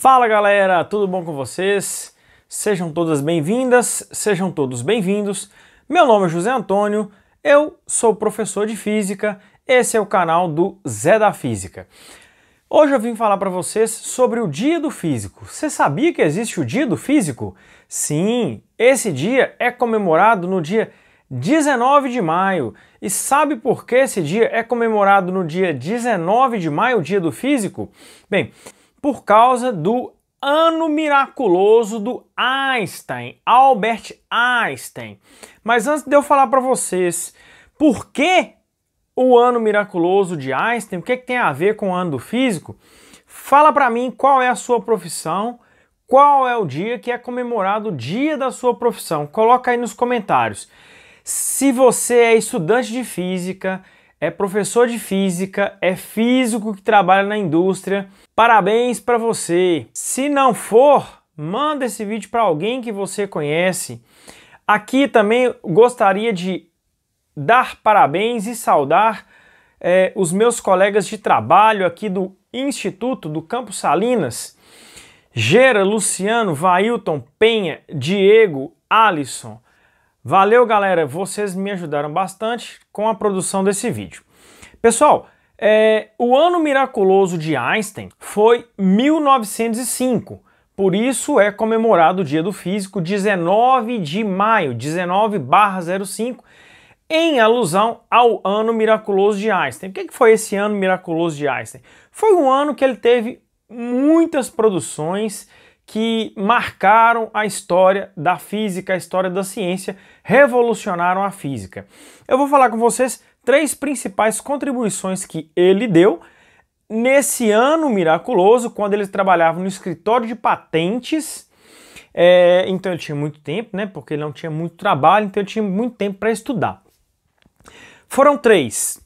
Fala galera, tudo bom com vocês? Sejam todas bem-vindas, sejam todos bem-vindos. Meu nome é José Antônio, eu sou professor de física, esse é o canal do Zé da Física. Hoje eu vim falar para vocês sobre o Dia do Físico. Você sabia que existe o Dia do Físico? Sim, esse dia é comemorado no dia 19 de maio. E sabe por que esse dia é comemorado no dia 19 de maio, o Dia do Físico? Bem, por causa do ano miraculoso do Einstein, Albert Einstein. Mas antes de eu falar para vocês por que o ano miraculoso de Einstein, o que, é que tem a ver com o ano do físico, fala para mim qual é a sua profissão, qual é o dia que é comemorado o dia da sua profissão. Coloca aí nos comentários. Se você é estudante de física, é professor de física, é físico que trabalha na indústria. Parabéns para você! Se não for, manda esse vídeo para alguém que você conhece. Aqui também gostaria de dar parabéns e saudar é, os meus colegas de trabalho aqui do Instituto do Campo Salinas. Gera, Luciano, Vailton, Penha, Diego, Alisson. Valeu, galera! Vocês me ajudaram bastante com a produção desse vídeo. Pessoal, é, o ano miraculoso de Einstein foi 1905, por isso é comemorado o Dia do Físico 19 de maio, 19/05, em alusão ao ano miraculoso de Einstein. O que foi esse ano miraculoso de Einstein? Foi um ano que ele teve muitas produções que marcaram a história da física, a história da ciência, revolucionaram a física. Eu vou falar com vocês três principais contribuições que ele deu nesse ano miraculoso, quando ele trabalhava no escritório de patentes. É, então ele tinha muito tempo, né? Porque ele não tinha muito trabalho, então ele tinha muito tempo para estudar. Foram três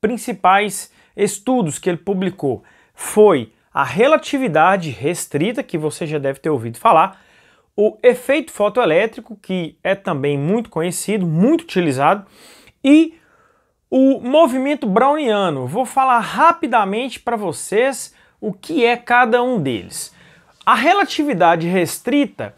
principais estudos que ele publicou. Foi a relatividade restrita, que você já deve ter ouvido falar, o efeito fotoelétrico, que é também muito conhecido, muito utilizado, e o movimento browniano. Vou falar rapidamente para vocês o que é cada um deles. A relatividade restrita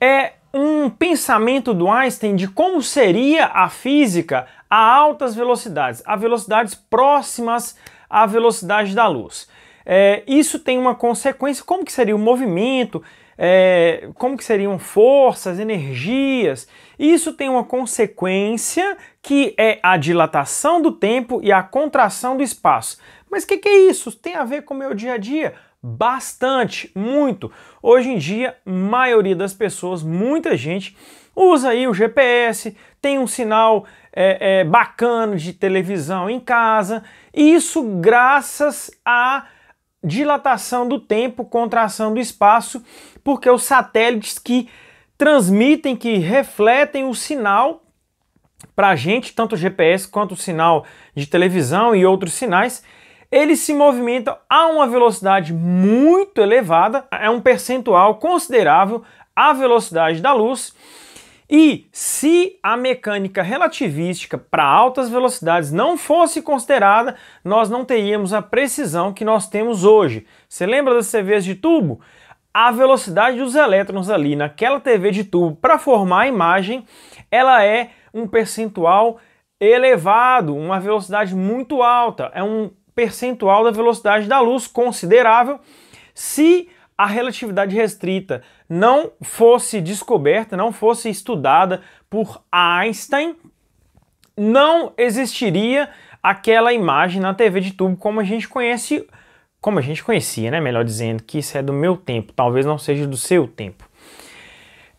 é um pensamento do Einstein de como seria a física a altas velocidades, a velocidades próximas à velocidade da luz é, isso tem uma consequência. Como que seria o movimento? É, como que seriam forças, energias? Isso tem uma consequência que é a dilatação do tempo e a contração do espaço. Mas o que, que é isso? Tem a ver com o meu dia a dia? Bastante, muito. Hoje em dia, maioria das pessoas, muita gente, usa aí o GPS, tem um sinal é, é, bacana de televisão em casa, isso graças a dilatação do tempo, contração do espaço, porque os satélites que transmitem, que refletem o sinal para a gente, tanto o GPS quanto o sinal de televisão e outros sinais, eles se movimentam a uma velocidade muito elevada, é um percentual considerável a velocidade da luz e se a mecânica relativística para altas velocidades não fosse considerada, nós não teríamos a precisão que nós temos hoje. Você lembra das TVs de tubo? A velocidade dos elétrons ali naquela TV de tubo para formar a imagem, ela é um percentual elevado, uma velocidade muito alta, é um percentual da velocidade da luz considerável. Se a relatividade restrita não fosse descoberta, não fosse estudada por Einstein, não existiria aquela imagem na TV de tubo como a gente conhece, como a gente conhecia, né? Melhor dizendo, que isso é do meu tempo, talvez não seja do seu tempo.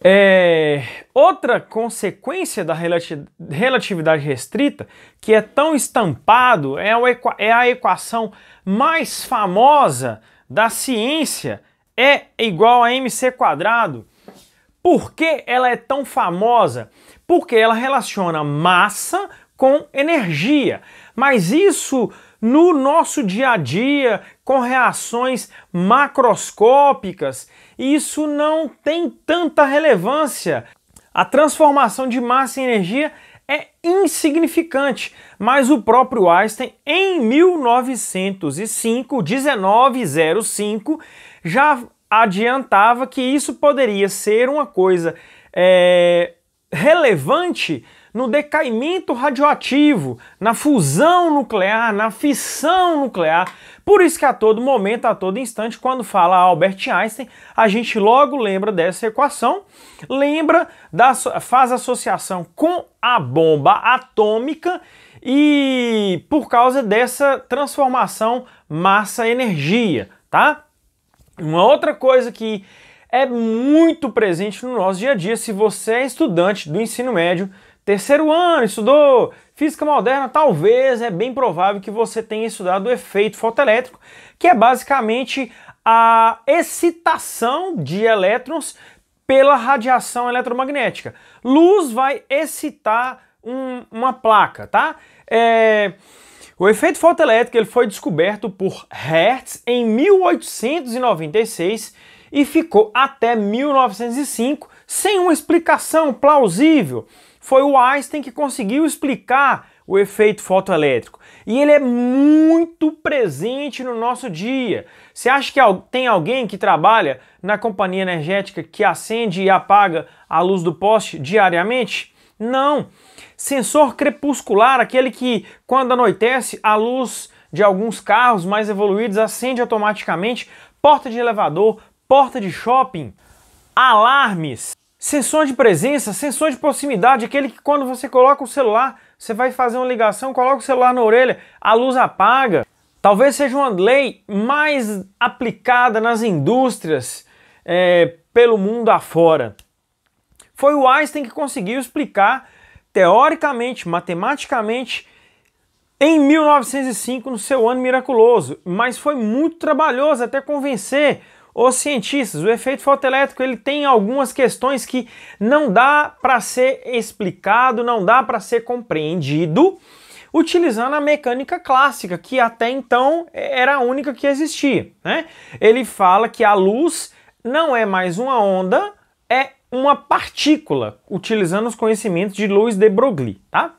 É, outra consequência da relati relatividade restrita, que é tão estampado, é é a equação mais famosa da ciência, é igual a mc quadrado. Por que ela é tão famosa? Porque ela relaciona massa com energia. Mas isso no nosso dia a dia, com reações macroscópicas, isso não tem tanta relevância. A transformação de massa em energia é insignificante, mas o próprio Einstein, em 1905, 1905, já adiantava que isso poderia ser uma coisa é, relevante no decaimento radioativo, na fusão nuclear, na fissão nuclear. Por isso que a todo momento, a todo instante, quando fala Albert Einstein, a gente logo lembra dessa equação, lembra, da, faz associação com a bomba atômica e por causa dessa transformação massa-energia, tá? Uma outra coisa que é muito presente no nosso dia a dia, se você é estudante do ensino médio, terceiro ano, estudou física moderna, talvez é bem provável que você tenha estudado o efeito fotoelétrico, que é basicamente a excitação de elétrons pela radiação eletromagnética. Luz vai excitar um, uma placa, tá? É, o efeito fotoelétrico ele foi descoberto por Hertz em 1896 e ficou até 1905 sem uma explicação plausível. Foi o Einstein que conseguiu explicar o efeito fotoelétrico. E ele é muito presente no nosso dia. Você acha que tem alguém que trabalha na companhia energética que acende e apaga a luz do poste diariamente? Não. Sensor crepuscular, aquele que quando anoitece a luz de alguns carros mais evoluídos acende automaticamente, porta de elevador, porta de shopping, alarmes, sensor de presença, sensor de proximidade, aquele que quando você coloca o celular, você vai fazer uma ligação, coloca o celular na orelha, a luz apaga. Talvez seja uma lei mais aplicada nas indústrias é, pelo mundo afora. Foi o Einstein que conseguiu explicar teoricamente, matematicamente, em 1905, no seu ano miraculoso, mas foi muito trabalhoso até convencer os cientistas. O efeito fotoelétrico ele tem algumas questões que não dá para ser explicado, não dá para ser compreendido, utilizando a mecânica clássica, que até então era a única que existia. Né? Ele fala que a luz não é mais uma onda, é uma partícula, utilizando os conhecimentos de Louis de Broglie, tá?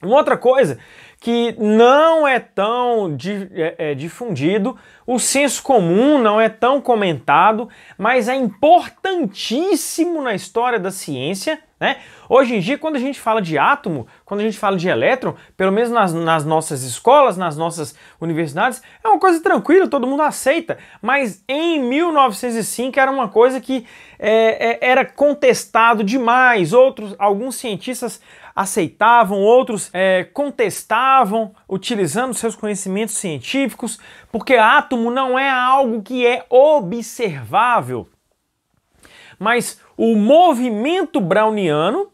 Uma outra coisa que não é tão é, é, difundido, o senso comum não é tão comentado, mas é importantíssimo na história da ciência, né? Hoje em dia, quando a gente fala de átomo, quando a gente fala de elétron, pelo menos nas, nas, nossas escolas, nas nossas universidades, é uma coisa tranquila, todo mundo aceita. Mas em 1905 era uma coisa que é, é, era contestado demais. Outros, alguns cientistas aceitavam, outros é, contestavam, utilizando seus conhecimentos científicos, porque átomo não é algo que é observável mas o movimento browniano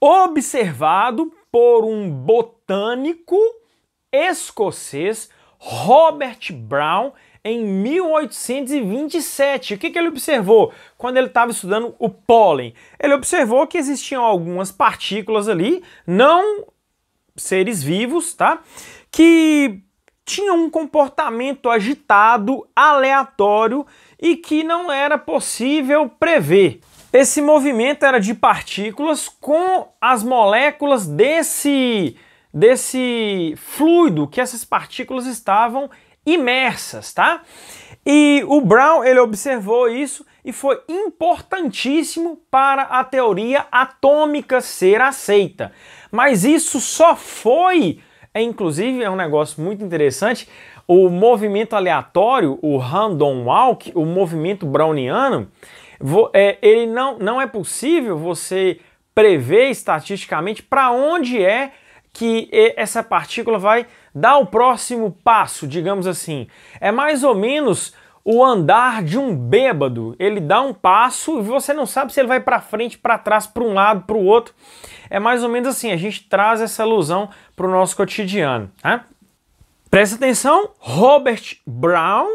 observado por um botânico escocês, Robert Brown, em 1827. O que, que ele observou quando ele estava estudando o pólen? Ele observou que existiam algumas partículas ali, não seres vivos, tá? Que tinham um comportamento agitado, aleatório e que não era possível prever. Esse movimento era de partículas com as moléculas desse, desse fluido que essas partículas estavam imersas, tá? E o Brown ele observou isso e foi importantíssimo para a teoria atômica ser aceita. Mas isso só foi é, inclusive, é um negócio muito interessante. O movimento aleatório, o random walk, o movimento browniano, é, ele não, não é possível você prever estatisticamente para onde é que essa partícula vai dar o próximo passo, digamos assim. É mais ou menos o andar de um bêbado. Ele dá um passo e você não sabe se ele vai para frente, para trás, para um lado, para o outro. É mais ou menos assim, a gente traz essa ilusão para o nosso cotidiano. Tá? Presta atenção, Robert Brown,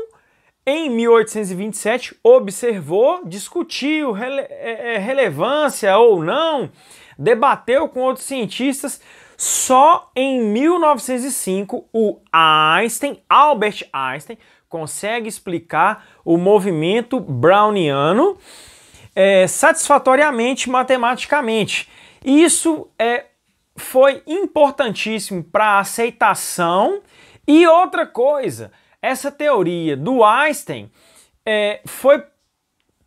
em 1827, observou, discutiu rele é, é, relevância ou não, debateu com outros cientistas só em 1905, o Einstein, Albert Einstein, consegue explicar o movimento browniano é, satisfatoriamente matematicamente. Isso é, foi importantíssimo para a aceitação. E outra coisa, essa teoria do Einstein é, foi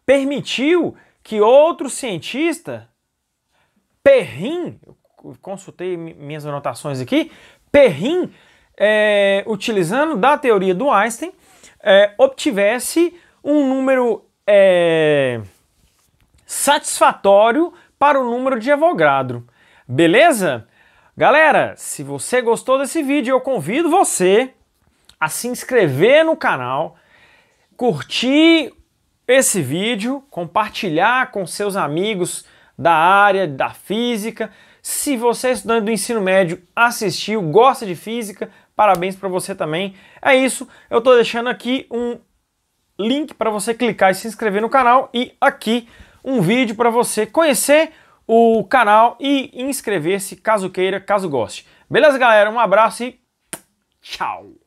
permitiu que outro cientista, Perrin, consultei minhas anotações aqui, Perrin, é, utilizando da teoria do Einstein, é, obtivesse um número é, satisfatório para o número de Avogadro. Beleza? Galera, se você gostou desse vídeo, eu convido você a se inscrever no canal, curtir esse vídeo, compartilhar com seus amigos da área da física. Se você é estudante do ensino médio, assistiu, gosta de física, Parabéns para você também. É isso, eu estou deixando aqui um link para você clicar e se inscrever no canal e aqui um vídeo para você conhecer o canal e inscrever-se caso queira, caso goste. Beleza, galera? Um abraço e tchau!